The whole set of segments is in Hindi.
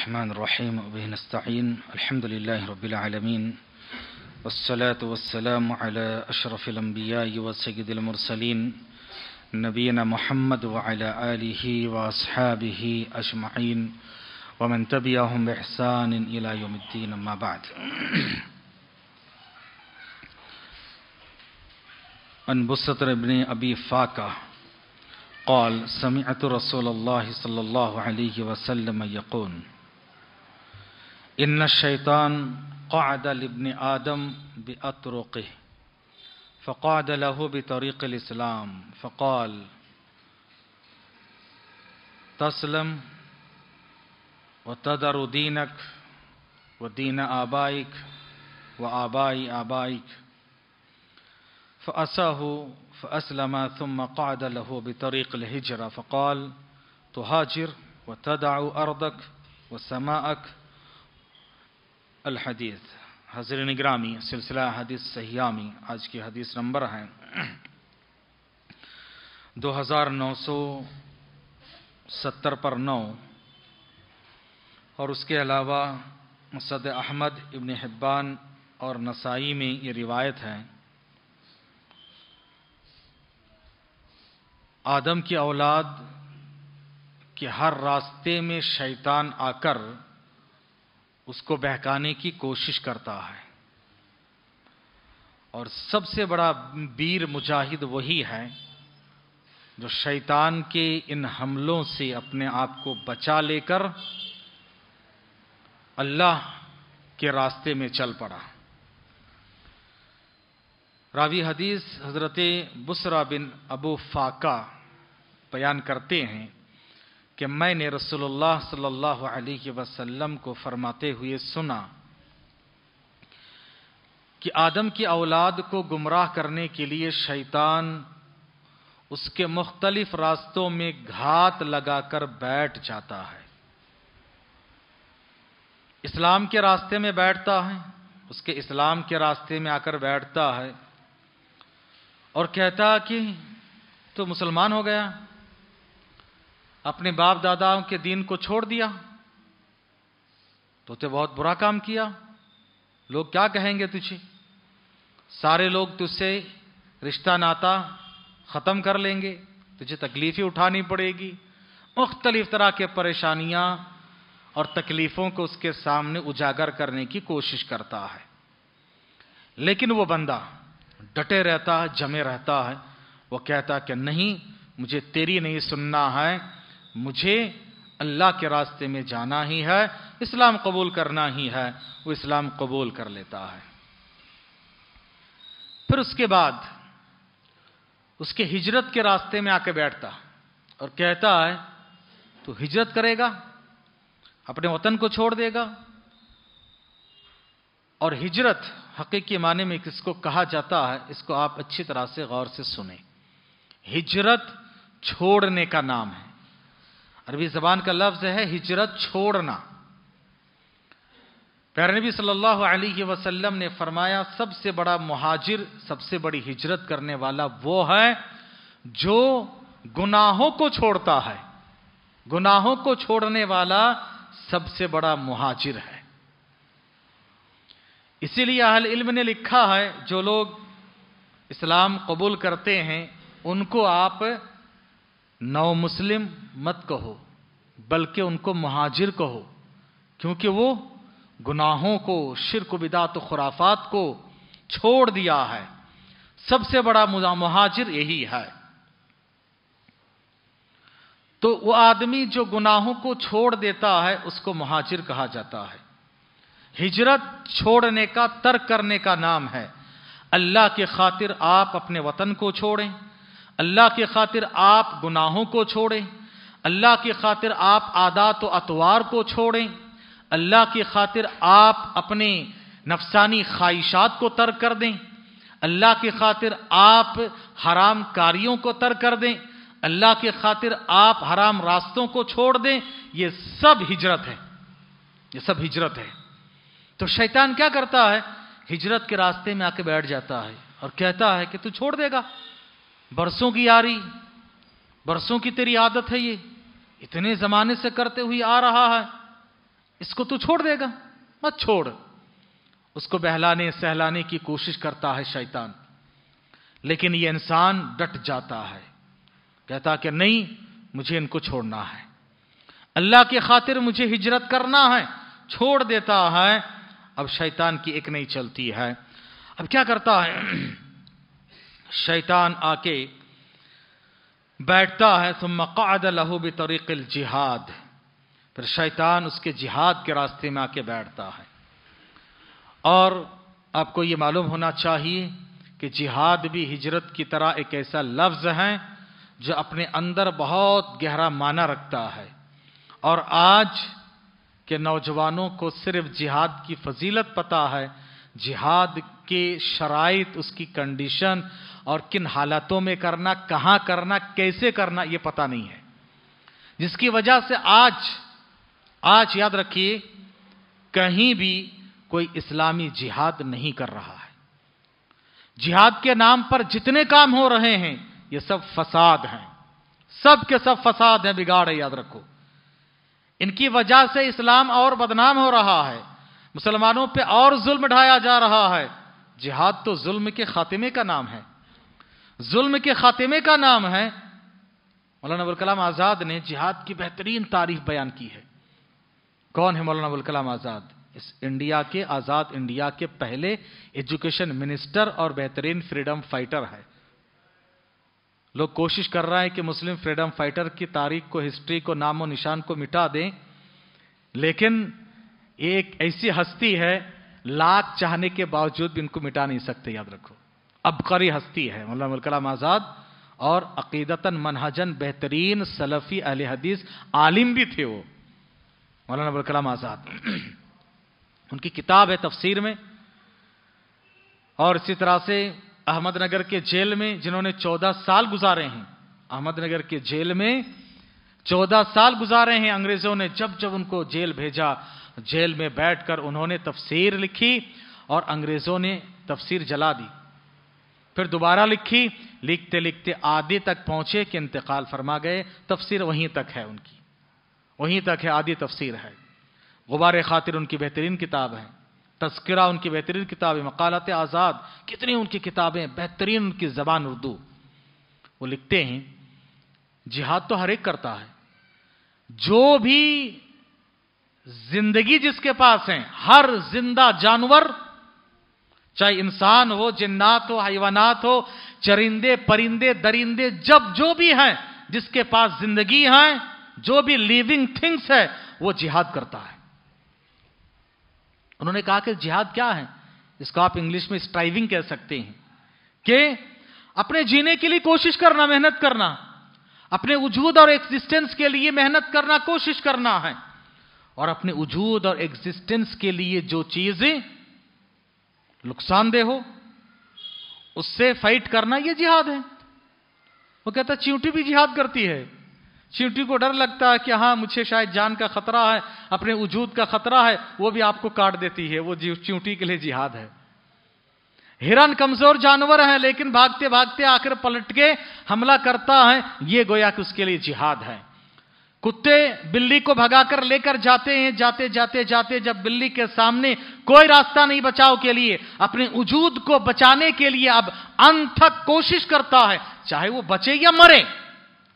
الرحمن الرحيم وبه نستعين الحمد لله رب العالمين والصلاة والسلام على أشرف الأنبياء وسيد المرسلين نبينا محمد وعلى آله وأصحابه أجمعين ومن تبعهم بإحسان إلى يوم الدين ما بعد عن بسطر بن أبي فاكه قال سمعت رسول الله صلى الله عليه وسلم يقول إن الشيطان قعد لابن آدم بأطرقه فقعد له بطريق الإسلام فقال تسلم وتذر دينك ودين آبائك وآباء آبائك فأساه فأسلم ثم قعد له بطريق الهجرة فقال تهاجر وتدع أرضك وسماءك हदीस हजर निगरामी सिलसिला हदीस सयामी आज की हदीस नंबर है 2970 पर 9 और उसके अलावा मुसद अहमद इबन हिब्बान और नसाई में ये रिवायत है आदम की औलाद के हर रास्ते में शैतान आकर उसको बहकाने की कोशिश करता है और सबसे बड़ा वीर मुजाहिद वही है जो शैतान के इन हमलों से अपने आप को बचा लेकर अल्लाह के रास्ते में चल पड़ा रावी हदीस हज़रत बुसरा बिन अबू फाका बयान करते हैं कि मैंने रसूलुल्लाह सल्लल्लाहु अलैहि वसल्लम को फरमाते हुए सुना कि आदम की औलाद को गुमराह करने के लिए शैतान उसके मुख्तलिफ रास्तों में घात लगाकर बैठ जाता है इस्लाम के रास्ते में बैठता है उसके इस्लाम के रास्ते में आकर बैठता है और कहता कि तो मुसलमान हो गया अपने बाप दादाओं के दीन को छोड़ दिया तो ते बहुत बुरा काम किया लोग क्या कहेंगे तुझे सारे लोग तुझसे रिश्ता नाता ख़त्म कर लेंगे तुझे तकलीफ़ें उठानी पड़ेगी मुख्तलिफ तरह के परेशानियाँ और तकलीफ़ों को उसके सामने उजागर करने की कोशिश करता है लेकिन वो बंदा डटे रहता है जमे रहता है वो कहता कि नहीं मुझे तेरी नहीं सुनना है मुझे अल्लाह के रास्ते में जाना ही है इस्लाम कबूल करना ही है वो इस्लाम कबूल कर लेता है फिर उसके बाद उसके हिजरत के रास्ते में आके बैठता और कहता है तो हिजरत करेगा अपने वतन को छोड़ देगा और हिजरत हकीकी माने में किसको कहा जाता है इसको आप अच्छी तरह से गौर से सुने हिजरत छोड़ने का नाम है अरबी जबान का लफ्ज़ है हिजरत छोड़ना प्यारनबी सल्लल्लाहु अलैहि वसल्लम ने फरमाया सबसे बड़ा मुहाजिर सबसे बड़ी हिजरत करने वाला वो है जो गुनाहों को छोड़ता है गुनाहों को छोड़ने वाला सबसे बड़ा मुहाजिर है इसीलिए अहल इल्म ने लिखा है जो लोग इस्लाम कबूल करते हैं उनको आप नव मुस्लिम मत कहो बल्कि उनको महाजिर कहो क्योंकि वो गुनाहों को शिरक बिदात खुराफात को छोड़ दिया है सबसे बड़ा महाजिर यही है तो वो आदमी जो गुनाहों को छोड़ देता है उसको महाजिर कहा जाता है हिजरत छोड़ने का तर्क करने का नाम है अल्लाह के खातिर आप अपने वतन को छोड़ें अल्लाह की खातिर आप गुनाहों को छोड़ें अल्लाह की खातिर आप आदात अतवार को छोड़ें अल्लाह की खातिर आप अपने नफसानी ख्वाहिशात को तर्क कर दें अल्लाह की खातिर आप हराम कारियों को तर्क कर दें अल्लाह की खातिर आप हराम रास्तों को छोड़ दें ये सब हिजरत है ये सब हिजरत है तो शैतान क्या करता है हिजरत के रास्ते में आके बैठ जाता है और कहता है कि तू छोड़ देगा बरसों की आ रही बरसों की तेरी आदत है ये इतने जमाने से करते हुए आ रहा है इसको तू छोड़ देगा मत छोड़ उसको बहलाने सहलाने की कोशिश करता है शैतान लेकिन ये इंसान डट जाता है कहता कि नहीं मुझे इनको छोड़ना है अल्लाह के खातिर मुझे हिजरत करना है छोड़ देता है अब शैतान की एक नहीं चलती है अब क्या करता है शैतान आके बैठता है सुमक़ाद लहू बरीक़ल जिहाद फिर शैतान उसके जिहाद के रास्ते में आके बैठता है और आपको ये मालूम होना चाहिए कि जिहाद भी हिजरत की तरह एक ऐसा लफ्ज़ है जो अपने अंदर बहुत गहरा माना रखता है और आज के नौजवानों को सिर्फ जिहाद की फजीलत पता है जिहाद के शराइत उसकी कंडीशन और किन हालातों में करना कहां करना कैसे करना यह पता नहीं है जिसकी वजह से आज आज याद रखिए कहीं भी कोई इस्लामी जिहाद नहीं कर रहा है जिहाद के नाम पर जितने काम हो रहे हैं ये सब फसाद हैं सब के सब फसाद हैं बिगाड़ है याद रखो इनकी वजह से इस्लाम और बदनाम हो रहा है मुसलमानों पे और जुल्म ढाया जा रहा है जिहाद तो जुल्म के खात्मे का नाम है जुल्म के खात्मे का नाम है मौलाना अबुलकलाम आज़ाद ने जिहाद की बेहतरीन तारीफ बयान की है कौन है मौलाना अबुलकलाम आज़ाद इस इंडिया के आज़ाद इंडिया के पहले एजुकेशन मिनिस्टर और बेहतरीन फ्रीडम फाइटर है लोग कोशिश कर रहे हैं कि मुस्लिम फ्रीडम फाइटर की तारीख को हिस्ट्री को नामो निशान को मिटा दें लेकिन एक ऐसी हस्ती है लाख चाहने के बावजूद भी इनको मिटा नहीं सकते याद रखो अबकरी हस्ती है मौलाना कलाम आज़ाद और अकीदतन मनहजन बेहतरीन सलफ़ी अल हदीस आलिम भी थे वो मौलाना कलाम आज़ाद उनकी किताब है तफसीर में और इसी तरह से अहमदनगर के जेल में जिन्होंने चौदह साल गुजारे हैं अहमदनगर के जेल में चौदह साल गुजारे हैं अंग्रेज़ों ने जब जब उनको जेल भेजा जेल में बैठकर उन्होंने तफसीर लिखी और अंग्रेज़ों ने तफसीर जला दी फिर दोबारा लिखी लिखते लिखते आदि तक पहुंचे कि इंतकाल फरमा गए तफसीर वहीं तक है उनकी वहीं तक है आदि तफसीर है गुबार खातिर उनकी बेहतरीन किताब है तस्करा उनकी बेहतरीन किताब है मकालत आज़ाद कितनी उनकी किताबें बेहतरीन उनकी ज़बान उर्दू वो लिखते हैं जिहाद तो हर एक करता है जो भी जिंदगी जिसके पास है हर जिंदा जानवर चाहे इंसान हो जिन्नात हो हैवानात हो चरिंदे परिंदे दरिंदे जब जो भी हैं जिसके पास जिंदगी है जो भी लिविंग थिंग्स है वो जिहाद करता है उन्होंने कहा कि जिहाद क्या है इसको आप इंग्लिश में स्ट्राइविंग कह सकते हैं कि अपने जीने के लिए कोशिश करना मेहनत करना अपने वजूद और एग्जिस्टेंस के लिए मेहनत करना कोशिश करना है और अपने वजूद और एग्जिस्टेंस के लिए जो चीजें नुकसानदेह हो उससे फाइट करना ये जिहाद है वो कहता चींटी भी जिहाद करती है चींटी को डर लगता है कि हाँ मुझे शायद जान का खतरा है अपने वजूद का खतरा है वो भी आपको काट देती है वो चींटी के लिए जिहाद है हिरन कमजोर जानवर है लेकिन भागते भागते आकर पलट के हमला करता है ये गोया कि उसके लिए जिहाद है कुत्ते बिल्ली को भगाकर लेकर जाते हैं जाते जाते जाते जब बिल्ली के सामने कोई रास्ता नहीं बचाव के लिए अपने वजूद को बचाने के लिए अब अनथक कोशिश करता है चाहे वो बचे या मरे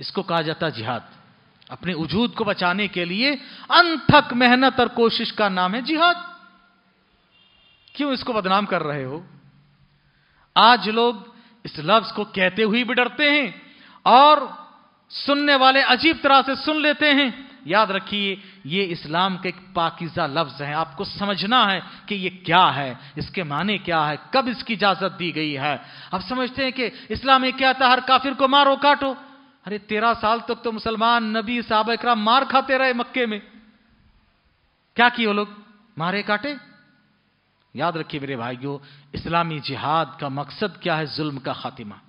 इसको कहा जाता जिहाद अपने वजूद को बचाने के लिए अनथक मेहनत और कोशिश का नाम है जिहाद क्यों इसको बदनाम कर रहे हो आज लोग इस लफ्ज को कहते हुए भी डरते हैं और सुनने वाले अजीब तरह से सुन लेते हैं याद रखिए ये इस्लाम के एक पाकिजा लफ्ज़ है आपको समझना है कि ये क्या है इसके माने क्या है कब इसकी इजाज़त दी गई है आप समझते हैं कि इस्लाम में क्या था हर काफिर को मारो काटो अरे तेरह साल तक तो मुसलमान नबी साहब इकराम मार खाते रहे मक्के में क्या किए लोग मारे काटे याद रखिए मेरे भाइयों इस्लामी जिहाद का मकसद क्या है जुल्म का खातिमा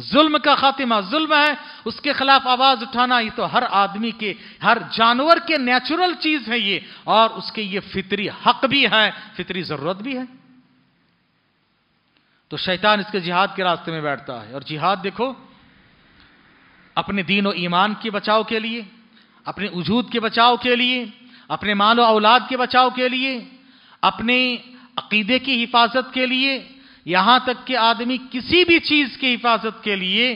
जुल्म का खातिमा जुल्म है उसके खिलाफ आवाज उठाना ये तो हर आदमी के हर जानवर के नेचुरल चीज है ये और उसके ये फितरी हक भी है फितरी जरूरत भी है तो शैतान इसके जिहाद के रास्ते में बैठता है और जिहाद देखो अपने दीन और ईमान के बचाव के लिए अपने वजूद के बचाव के लिए अपने मालो औलाद के बचाव के लिए अपने अकीदे की हिफाजत के लिए यहां तक कि आदमी किसी भी चीज की हिफाजत के लिए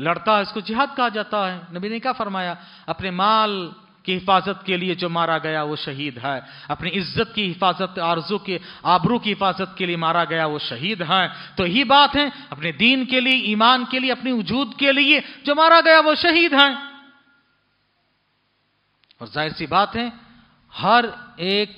लड़ता है इसको जिहाद कहा जाता है नबी ने क्या फरमाया अपने माल की हिफाजत के लिए जो मारा गया वो शहीद है अपनी इज्जत की हिफाजत आरजू के आबरू की हिफाजत के लिए मारा गया वो शहीद है तो यही बात है अपने दीन के लिए ईमान के लिए अपनी वजूद के लिए जो मारा गया वो शहीद है और जाहिर सी बात है हर एक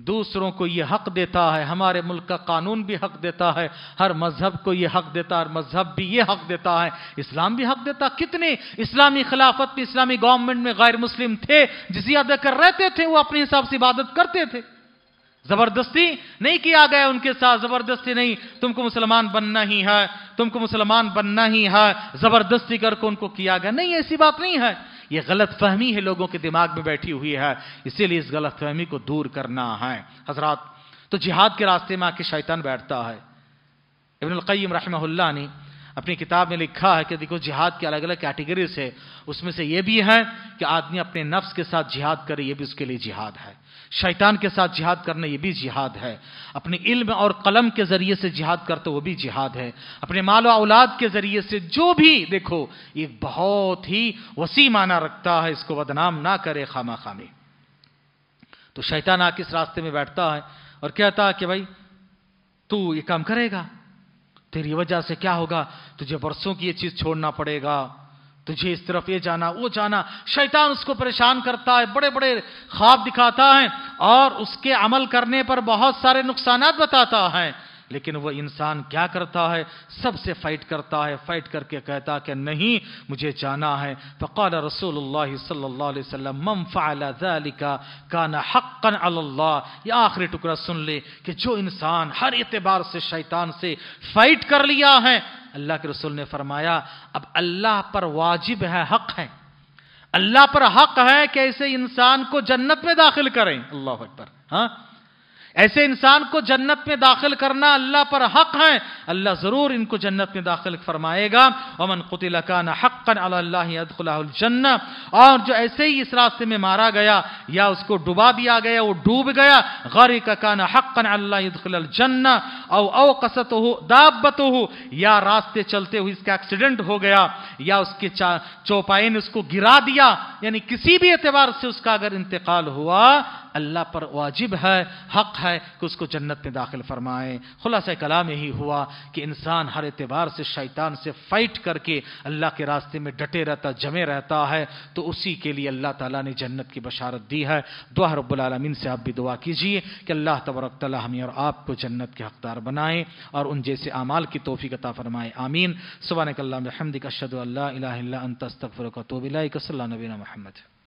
दूसरों को यह हक देता है हमारे मुल्क का कानून भी हक देता है हर मजहब को ये हक देता है मजहब भी ये हक देता है इस्लाम भी हक देता कितने इस्लामी खिलाफत में इस्लामी गवर्नमेंट में गैर मुस्लिम थे जिसे अदा कर रहते थे वो अपने हिसाब से इबादत करते थे जबरदस्ती नहीं किया गया उनके साथ जबरदस्ती नहीं तुमको मुसलमान बनना ही है तुमको मुसलमान बनना ही है जबरदस्ती करके उनको किया गया नहीं ऐसी बात नहीं है ये गलत फहमी है लोगों के दिमाग में बैठी हुई है इसीलिए इस गलत फहमी को दूर करना है हजरात तो जिहाद के रास्ते में आके शैतान बैठता है इबनकैम रहमल्ला ने अपनी किताब में लिखा है कि देखो जिहाद की अलग अलग कैटेगरीज है उसमें से ये भी है कि आदमी अपने नफ्स के साथ जिहाद करे ये भी उसके लिए जिहाद है शैतान के साथ जिहाद करना ये भी जिहाद है अपने इल्म और कलम के ज़रिए से जिहाद करते वो भी जिहाद है अपने माल औलाद के ज़रिए से जो भी देखो ये बहुत ही वसी माना रखता है इसको बदनाम ना करे खामा खामी तो शैतान आके इस रास्ते में बैठता है और कहता है कि भाई तू ये काम करेगा तेरी वजह से क्या होगा तुझे बरसों की ये चीज़ छोड़ना पड़ेगा तुझे इस तरफ ये जाना वो जाना शैतान उसको परेशान करता है बड़े बड़े ख्वाब दिखाता है और उसके अमल करने पर बहुत सारे नुकसान बताता है लेकिन वह इंसान क्या करता है सबसे फाइट करता है फाइट करके कहता कि नहीं मुझे जाना है फ़क़ाल रसूल सल्लाम फ़ालिका काना हक्कन अल्लाह ये आखिरी टुकड़ा सुन ले कि जो इंसान हर एतबार से शैतान से फाइट कर लिया है अल्लाह के रसूल ने फरमाया अब अल्लाह पर वाजिब है हक़ है अल्लाह पर हक है कि ऐसे इंसान को जन्नत में दाखिल करें अल्लाह पर हाँ ऐसे इंसान को जन्नत में दाखिल करना अल्लाह पर हक है अल्लाह ज़रूर इनको जन्नत में दाखिल फरमाएगा अमन कुतिलकान हक़न अल्लाजन्ना और जो ऐसे ही इस रास्ते में मारा गया या उसको डुबा दिया गया वो डूब गया गरी काना हक़न अल्लाजन्न और कसत हो दाबत हो या रास्ते चलते हुए इसका एक्सीडेंट हो गया या उसके चौपाई ने उसको गिरा दिया यानी किसी भी एतबार से उसका अगर इंतकाल हुआ अल्लाह पर वाजिब है हक है कि उसको जन्नत में दाखिल फरमाएं खुलास कलाम यही हुआ कि इंसान हर एतबार से शैतान से फाइट करके अल्लाह के रास्ते में डटे रहता जमे रहता है तो उसी के लिए अल्लाह ताला ने जन्नत की बशारत दी है दुआ रबालमीन से आप भी दुआ कीजिए कि अल्लाह तबरक हमें और आपको जन्नत के हकदार बनाएं और उन जैसे अमाल की तोहफ़ी कता फरमाएं आमीन सुबह का हमदिक अशद अल्लाह तो बिलाई कसल नबीना महमद